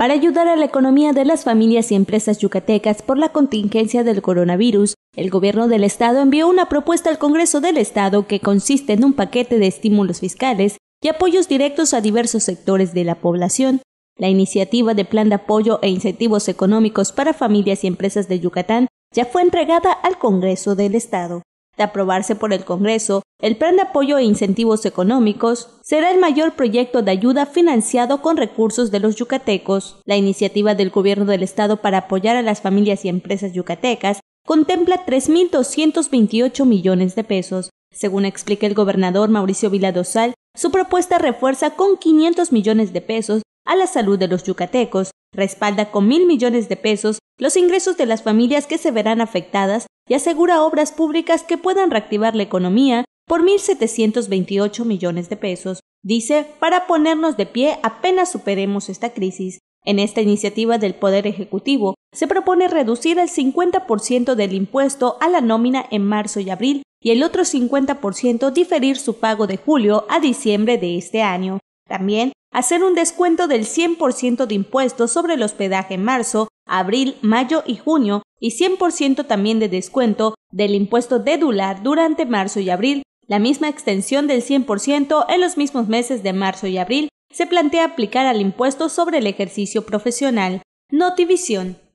para ayudar a la economía de las familias y empresas yucatecas por la contingencia del coronavirus, el gobierno del estado envió una propuesta al Congreso del Estado que consiste en un paquete de estímulos fiscales y apoyos directos a diversos sectores de la población. La iniciativa de plan de apoyo e incentivos económicos para familias y empresas de Yucatán ya fue entregada al Congreso del Estado. De aprobarse por el Congreso, el Plan de Apoyo e Incentivos Económicos será el mayor proyecto de ayuda financiado con recursos de los yucatecos. La iniciativa del Gobierno del Estado para apoyar a las familias y empresas yucatecas contempla 3.228 millones de pesos. Según explica el gobernador Mauricio Vila su propuesta refuerza con 500 millones de pesos a la salud de los yucatecos, respalda con mil millones de pesos los ingresos de las familias que se verán afectadas y asegura obras públicas que puedan reactivar la economía por 1.728 millones de pesos, dice, para ponernos de pie apenas superemos esta crisis. En esta iniciativa del Poder Ejecutivo se propone reducir el 50% del impuesto a la nómina en marzo y abril y el otro 50% diferir su pago de julio a diciembre de este año. También hacer un descuento del 100% de impuestos sobre el hospedaje en marzo, abril, mayo y junio y 100% también de descuento del impuesto de dular durante marzo y abril la misma extensión del 100% en los mismos meses de marzo y abril se plantea aplicar al impuesto sobre el ejercicio profesional. Notivisión.